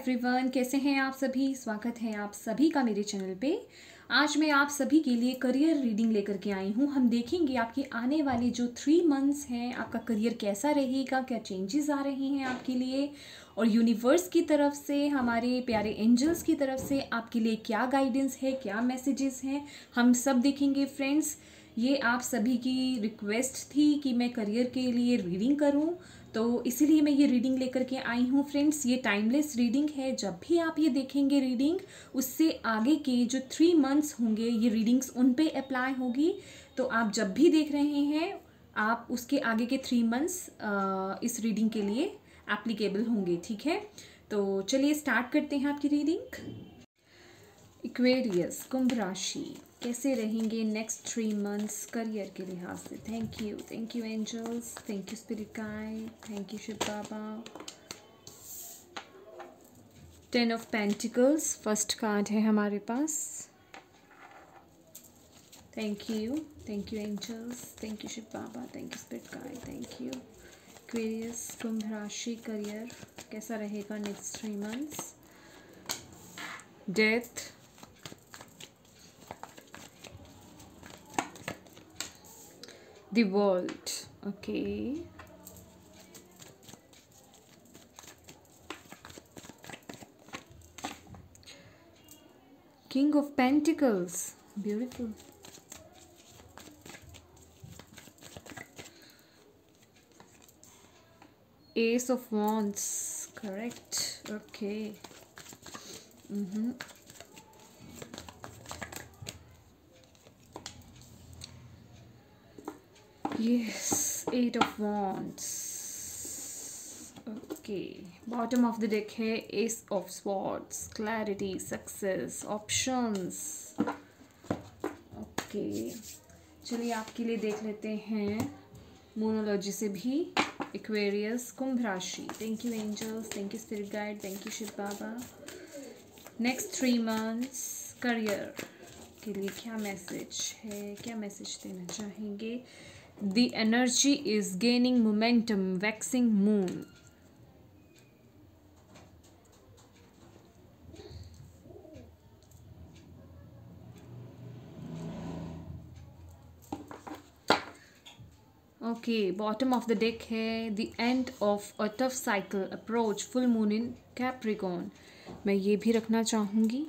Everyone कैसे हैं आप सभी स्वागत है आप सभी का मेरे चैनल पे आज मैं आप सभी के लिए करियर रीडिंग लेकर के आई हूँ हम देखेंगे आपके आने वाले जो थ्री मंथ्स हैं आपका करियर कैसा रहेगा क्या चेंजेस आ रहे हैं आपके लिए और यूनिवर्स की तरफ से हमारे प्यारे एंजल्स की तरफ से आपके लिए क्या गाइडेंस है क्या मैसेजेस हैं हम सब देखेंगे फ्रेंड्स ये आप सभी की रिक्वेस्ट थी कि मैं करियर के लिए रीडिंग करूँ तो इसीलिए मैं ये रीडिंग लेकर के आई हूँ फ्रेंड्स ये टाइमलेस रीडिंग है जब भी आप ये देखेंगे रीडिंग उससे आगे के जो थ्री मंथ्स होंगे ये रीडिंग्स उन पे अप्लाई होगी तो आप जब भी देख रहे हैं आप उसके आगे के थ्री मंथ्स इस रीडिंग के लिए एप्लीकेबल होंगे ठीक है तो चलिए स्टार्ट करते हैं आपकी रीडिंग इक्वेरियस कुंभ राशि कैसे रहेंगे नेक्स्ट थ्री मंथ्स करियर के लिहाज से thank you thank you angels thank you spirit thank you Shiv Baba ten of pentacles first card है हमारे पास thank you thank you angels thank you Shiv Baba thank you spirit thank you Aquarius Kumbh राशि career कैसा रहेगा next three months death the world okay king of pentacles beautiful ace of wands correct okay mm -hmm. yes eight of wands okay bottom of the deck है ace of swords clarity success options okay चलिए आपके लिए देख लेते हैं मोनोलॉजी से भी Aquarius Kumbh राशि thank you angels thank you spirit guide thank you Shiv Baba next three months career के लिए क्या मैसेज है क्या मैसेज देना चाहेंगे the energy is gaining momentum waxing moon okay bottom of the deck hai the end of a tough cycle approach full moon in capricorn main ye bhi rakhna chahungi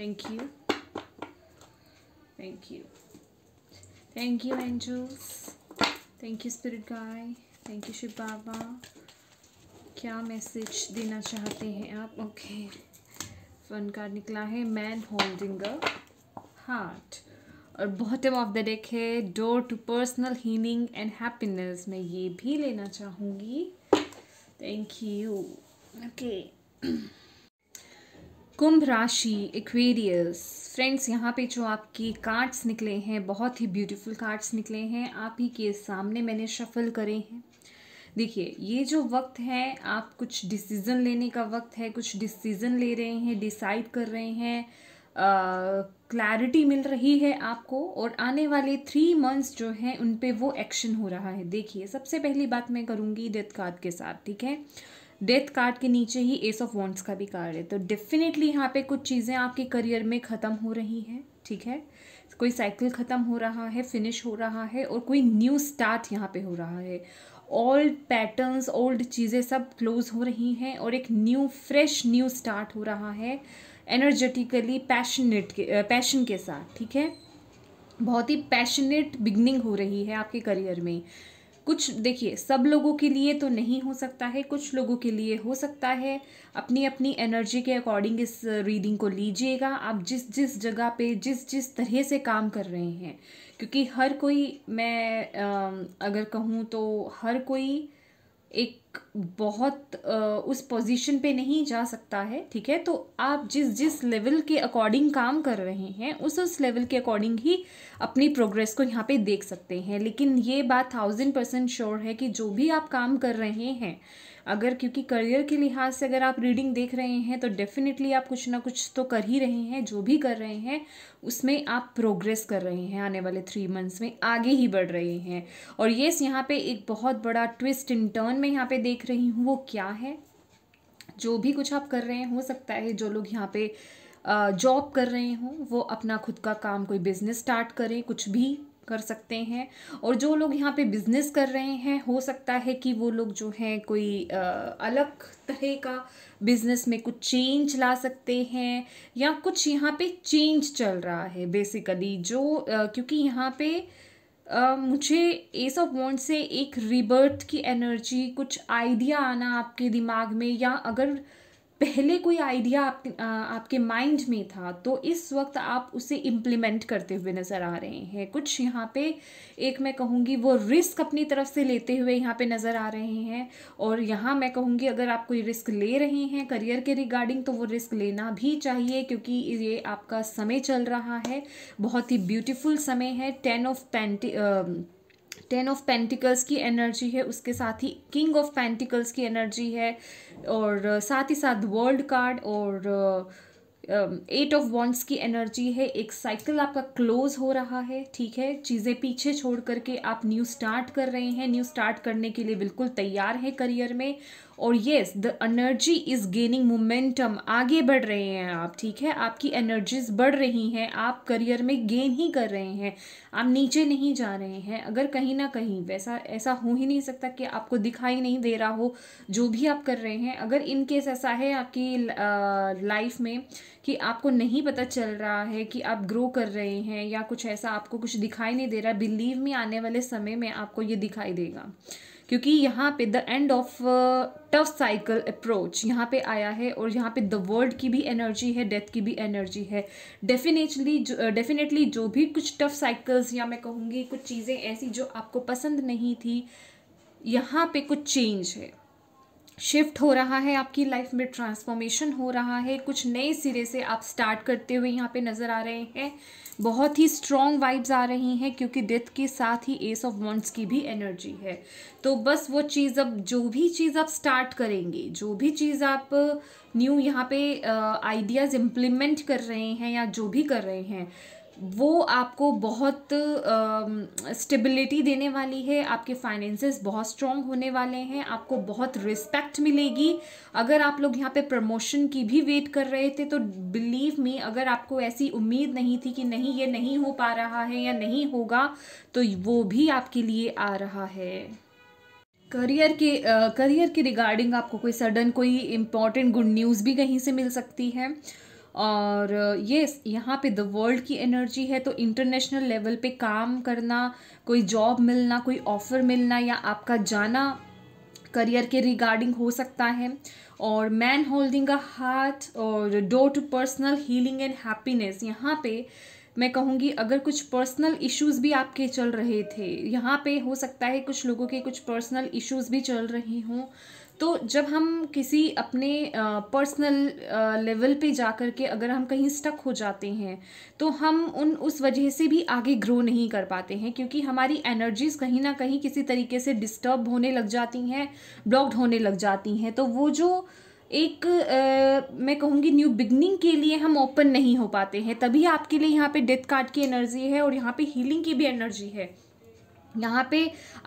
thank you thank you thank you angels thank you spirit guide thank you Shiv Baba क्या message देना चाहते हैं आप okay fun card निकला है man holding a heart और bottom of the deck है door to personal healing and happiness मैं ये भी लेना चाहूँगी थैंक यू ओके कुंभ राशि एक्वेरियस फ्रेंड्स यहाँ पे जो आपके कार्ड्स निकले हैं बहुत ही ब्यूटीफुल कार्ड्स निकले हैं आप ही के सामने मैंने शफल करे हैं देखिए ये जो वक्त है आप कुछ डिसीज़न लेने का वक्त है कुछ डिसीज़न ले रहे हैं डिसाइड कर रहे हैं क्लैरिटी मिल रही है आपको और आने वाले थ्री मंथ्स जो हैं उन पे वो एक्शन हो रहा है देखिए सबसे पहली बात मैं करूँगी डेथ कार्ड के साथ ठीक है डेथ कार्ड के नीचे ही एस ऑफ वॉन्ट्स का भी कार्ड है तो डेफिनेटली यहाँ पे कुछ चीज़ें आपके करियर में ख़त्म हो रही हैं ठीक है कोई साइकिल ख़त्म हो रहा है फिनिश हो रहा है और कोई न्यू स्टार्ट यहाँ पे हो रहा है ओल्ड पैटर्न्स ओल्ड चीज़ें सब क्लोज हो रही हैं और एक न्यू फ्रेश न्यू स्टार्ट हो रहा है एनर्जेटिकली पैशनेट के पैशन के साथ ठीक है बहुत ही पैशनेट बिगनिंग हो रही है आपके करियर में कुछ देखिए सब लोगों के लिए तो नहीं हो सकता है कुछ लोगों के लिए हो सकता है अपनी अपनी एनर्जी के अकॉर्डिंग इस रीडिंग को लीजिएगा आप जिस जिस जगह पे जिस जिस तरह से काम कर रहे हैं क्योंकि हर कोई मैं अगर कहूँ तो हर कोई एक बहुत उस पोजीशन पे नहीं जा सकता है ठीक है तो आप जिस जिस लेवल के अकॉर्डिंग काम कर रहे हैं उस उस लेवल के अकॉर्डिंग ही अपनी प्रोग्रेस को यहाँ पे देख सकते हैं लेकिन ये बात थाउजेंड परसेंट श्योर है कि जो भी आप काम कर रहे हैं अगर क्योंकि करियर के लिहाज से अगर आप रीडिंग देख रहे हैं तो डेफिनेटली आप कुछ ना कुछ तो कर ही रहे हैं जो भी कर रहे हैं उसमें आप प्रोग्रेस कर रहे हैं आने वाले थ्री मंथ्स में आगे ही बढ़ रहे हैं और येस यहाँ पे एक बहुत बड़ा ट्विस्ट इन टर्न में यहाँ पे देख रही हूँ वो क्या है जो भी कुछ आप कर रहे हैं हो सकता है जो लोग यहाँ पे जॉब कर रहे हों वो अपना खुद का काम कोई बिजनेस स्टार्ट करें कुछ भी कर सकते हैं और जो लोग यहाँ पे बिजनेस कर रहे हैं हो सकता है कि वो लोग जो हैं कोई अलग तरह का बिजनेस में कुछ चेंज ला सकते हैं या कुछ यहाँ पे चेंज चल रहा है बेसिकली जो क्योंकि यहाँ पे मुझे एस ऑफ वॉन्ट से एक रिबर्थ की एनर्जी कुछ आइडिया आना आपके दिमाग में या अगर पहले कोई आइडिया आप, आपके माइंड में था तो इस वक्त आप उसे इम्प्लीमेंट करते हुए नज़र आ रहे हैं कुछ यहाँ पे एक मैं कहूँगी वो रिस्क अपनी तरफ से लेते हुए यहाँ पे नज़र आ रहे हैं और यहाँ मैं कहूँगी अगर आप कोई रिस्क ले रहे हैं करियर के रिगार्डिंग तो वो रिस्क लेना भी चाहिए क्योंकि ये आपका समय चल रहा है बहुत ही ब्यूटीफुल समय है टेन ऑफ पेंटी टेन ऑफ पेंटिकल्स की एनर्जी है उसके साथ ही किंग ऑफ पेंटिकल्स की एनर्जी है और साथ ही साथ वर्ल्ड कार्ड और एट ऑफ वॉन्ट्स की एनर्जी है एक साइकिल आपका क्लोज हो रहा है ठीक है चीज़ें पीछे छोड़ करके आप न्यू स्टार्ट कर रहे हैं न्यू स्टार्ट करने के लिए बिल्कुल तैयार हैं करियर में और yes the energy is gaining momentum आगे बढ़ रहे हैं आप ठीक है आपकी एनर्जीज बढ़ रही हैं आप करियर में गेन ही कर रहे हैं आप नीचे नहीं जा रहे हैं अगर कहीं ना कहीं वैसा ऐसा हो ही नहीं सकता कि आपको दिखाई नहीं दे रहा हो जो भी आप कर रहे हैं अगर इनकेस ऐसा है आपकी लाइफ में कि आपको नहीं पता चल रहा है कि आप ग्रो कर रहे हैं या कुछ ऐसा आपको कुछ दिखाई नहीं दे रहा बिलीव में आने वाले समय में आपको ये दिखाई देगा क्योंकि यहाँ पे the end of tough cycle approach यहाँ पे आया है और यहाँ पे द वर्ल्ड की भी एनर्जी है डेथ की भी एनर्जी है डेफिनेटली डेफिनेटली uh, जो भी कुछ टफ साइकिल्स या मैं कहूँगी कुछ चीज़ें ऐसी जो आपको पसंद नहीं थी यहाँ पे कुछ चेंज है शिफ्ट हो रहा है आपकी लाइफ में ट्रांसफॉर्मेशन हो रहा है कुछ नए सिरे से आप स्टार्ट करते हुए यहाँ पे नज़र आ रहे हैं बहुत ही स्ट्रॉन्ग वाइब्स आ रही हैं क्योंकि डेथ के साथ ही एस ऑफ वॉन्ट्स की भी एनर्जी है तो बस वो चीज़ अब जो भी चीज़ आप स्टार्ट करेंगे जो भी चीज़ आप न्यू uh, यहाँ पे आइडियाज़ uh, इम्प्लीमेंट कर रहे हैं या जो भी कर रहे हैं वो आपको बहुत स्टेबिलिटी uh, देने वाली है आपके फाइनेंसेस बहुत स्ट्रांग होने वाले हैं आपको बहुत रिस्पेक्ट मिलेगी अगर आप लोग यहाँ पे प्रमोशन की भी वेट कर रहे थे तो बिलीव मी अगर आपको ऐसी उम्मीद नहीं थी कि नहीं ये नहीं हो पा रहा है या नहीं होगा तो वो भी आपके लिए आ रहा है करियर के करियर के रिगार्डिंग आपको कोई सडन कोई इम्पॉर्टेंट गुड न्यूज़ भी कहीं से मिल सकती है और ये uh, यहाँ पे द वर्ल्ड की एनर्जी है तो इंटरनेशनल लेवल पे काम करना कोई जॉब मिलना कोई ऑफ़र मिलना या आपका जाना करियर के रिगार्डिंग हो सकता है और मैन होल्डिंग अ हार्ट और door to personal healing and happiness यहाँ पे मैं कहूँगी अगर कुछ पर्सनल इश्यूज़ भी आपके चल रहे थे यहाँ पे हो सकता है कुछ लोगों के कुछ पर्सनल इश्यूज़ भी चल रहे हों तो जब हम किसी अपने पर्सनल लेवल पे जा कर के अगर हम कहीं स्टक हो जाते हैं तो हम उन उस वजह से भी आगे ग्रो नहीं कर पाते हैं क्योंकि हमारी एनर्जीज कहीं ना कहीं किसी तरीके से डिस्टर्ब होने लग जाती हैं ब्लॉक्ड होने लग जाती हैं तो वो जो एक आ, मैं कहूँगी न्यू बिगनिंग के लिए हम ओपन नहीं हो पाते हैं तभी आपके लिए यहाँ पे डेथ कार्ड की एनर्जी है और यहाँ पे हीलिंग की भी एनर्जी है यहाँ पे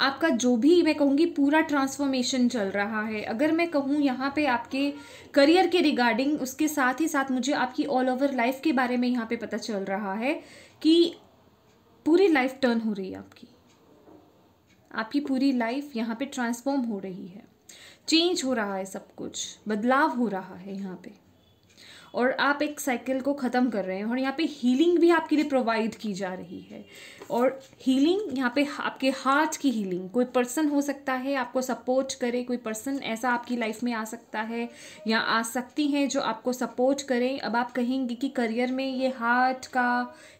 आपका जो भी मैं कहूँगी पूरा ट्रांसफॉर्मेशन चल रहा है अगर मैं कहूँ यहाँ पे आपके करियर के रिगार्डिंग उसके साथ ही साथ मुझे आपकी ऑल ओवर लाइफ के बारे में यहाँ पे पता चल रहा है कि पूरी लाइफ टर्न हो रही है आपकी आपकी पूरी लाइफ यहाँ पे ट्रांसफॉर्म हो रही है चेंज हो रहा है सब कुछ बदलाव हो रहा है यहाँ पे और आप एक साइकिल को ख़त्म कर रहे हैं और यहाँ पे हीलिंग भी आपके लिए प्रोवाइड की जा रही है और हीलिंग यहाँ पे आपके हार्ट की हीलिंग कोई पर्सन हो सकता है आपको सपोर्ट करे कोई पर्सन ऐसा आपकी लाइफ में आ सकता है या आ सकती हैं जो आपको सपोर्ट करें अब आप कहेंगे कि करियर में ये हार्ट का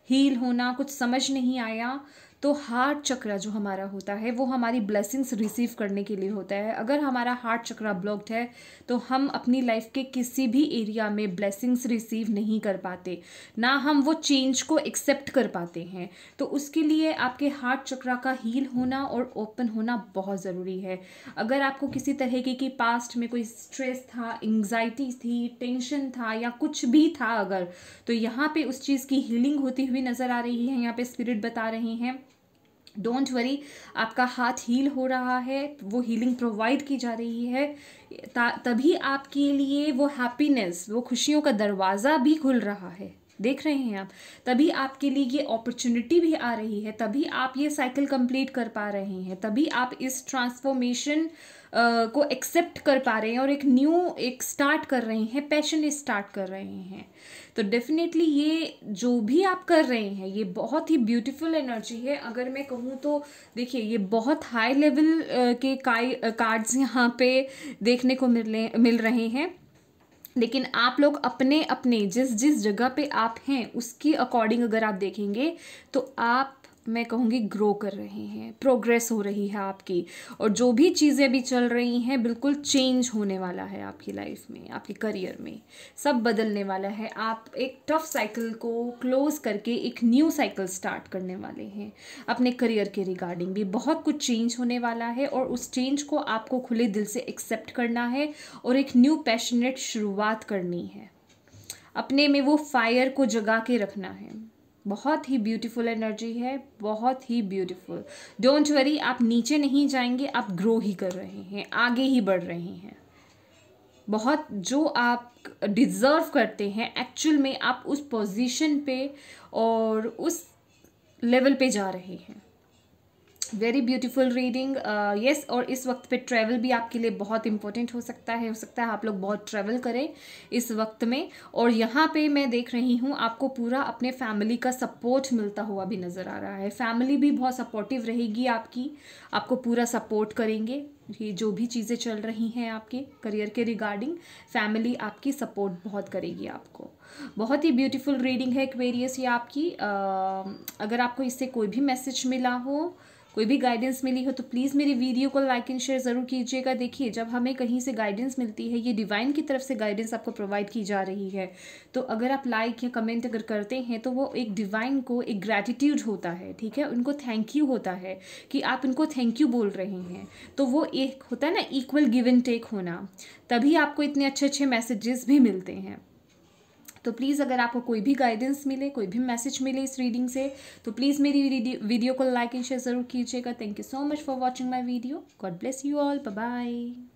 हील होना कुछ समझ नहीं आया तो हार्ट चक्रा जो हमारा होता है वो हमारी ब्लेसिंग्स रिसीव करने के लिए होता है अगर हमारा हार्ट चक्रा ब्लॉक्ड है तो हम अपनी लाइफ के किसी भी एरिया में ब्लेसिंग्स रिसीव नहीं कर पाते ना हम वो चेंज को एक्सेप्ट कर पाते हैं तो उसके लिए आपके हार्ट चक्रा का हील होना और ओपन होना बहुत ज़रूरी है अगर आपको किसी तरह की कि पास्ट में कोई स्ट्रेस था एंग्जाइटी थी टेंशन था या कुछ भी था अगर तो यहाँ पे उस चीज़ की हीलिंग होती हुई नज़र आ रही है यहाँ पे स्पिरिट बता रहे हैं डोंट वरी आपका हाथ हील हो रहा है वो हीलिंग प्रोवाइड की जा रही है तभी आपके लिए वो हैप्पीनेस वो खुशियों का दरवाज़ा भी खुल रहा है देख रहे हैं आप तभी आपके लिए ये अपॉर्चुनिटी भी आ रही है तभी आप ये साइकिल कंप्लीट कर पा रहे हैं तभी आप इस ट्रांसफॉर्मेशन को एक्सेप्ट कर पा रहे हैं और एक न्यू एक स्टार्ट कर रहे हैं पैशन स्टार्ट कर रहे हैं तो डेफिनेटली ये जो भी आप कर रहे हैं ये बहुत ही ब्यूटीफुल एनर्जी है अगर मैं कहूँ तो देखिए ये बहुत हाई लेवल के कार्ड्स यहाँ पे देखने को मिल मिल रहे हैं लेकिन आप लोग अपने अपने जिस जिस जगह पे आप हैं उसकी अकॉर्डिंग अगर आप देखेंगे तो आप मैं कहूँगी ग्रो कर रहे हैं प्रोग्रेस हो रही है आपकी और जो भी चीज़ें भी चल रही हैं बिल्कुल चेंज होने वाला है आपकी लाइफ में आपके करियर में सब बदलने वाला है आप एक टफ साइकिल को क्लोज करके एक न्यू साइकिल स्टार्ट करने वाले हैं अपने करियर के रिगार्डिंग भी बहुत कुछ चेंज होने वाला है और उस चेंज को आपको खुले दिल से एक्सेप्ट करना है और एक न्यू पैशनेट शुरुआत करनी है अपने में वो फायर को जगा के रखना है बहुत ही ब्यूटीफुल एनर्जी है बहुत ही ब्यूटीफुल डोंट वरी आप नीचे नहीं जाएंगे आप ग्रो ही कर रहे हैं आगे ही बढ़ रहे हैं बहुत जो आप डिज़र्व करते हैं एक्चुअल में आप उस पोजीशन पे और उस लेवल पे जा रहे हैं वेरी ब्यूटीफुल रीडिंग येस और इस वक्त पे ट्रैवल भी आपके लिए बहुत इंपॉर्टेंट हो सकता है हो सकता है आप लोग बहुत ट्रैवल करें इस वक्त में और यहाँ पे मैं देख रही हूँ आपको पूरा अपने फैमिली का सपोर्ट मिलता हुआ भी नज़र आ रहा है फैमिली भी बहुत सपोर्टिव रहेगी आपकी आपको पूरा सपोर्ट करेंगे ये जो भी चीज़ें चल रही हैं आपके करियर के रिगार्डिंग फैमिली आपकी सपोर्ट बहुत करेगी आपको बहुत ही ब्यूटीफुल रीडिंग है एक्वेरियस ये आपकी आ, uh, अगर आपको इससे कोई भी मैसेज मिला हो कोई भी गाइडेंस मिली हो तो प्लीज़ मेरी वीडियो को लाइक एंड शेयर ज़रूर कीजिएगा देखिए जब हमें कहीं से गाइडेंस मिलती है ये डिवाइन की तरफ से गाइडेंस आपको प्रोवाइड की जा रही है तो अगर आप लाइक या कमेंट अगर करते हैं तो वो एक डिवाइन को एक ग्रैटिट्यूड होता है ठीक है उनको थैंक यू होता है कि आप उनको थैंक यू बोल रहे हैं तो वो एक होता है ना इक्वल गिव एंड टेक होना तभी आपको इतने अच्छे अच्छे मैसेजेस भी मिलते हैं तो प्लीज़ अगर आपको कोई भी गाइडेंस मिले कोई भी मैसेज मिले इस रीडिंग से तो प्लीज़ मेरी वीडियो को लाइक एंड शेयर ज़रूर कीजिएगा thank you so much for watching my video God bless you all bye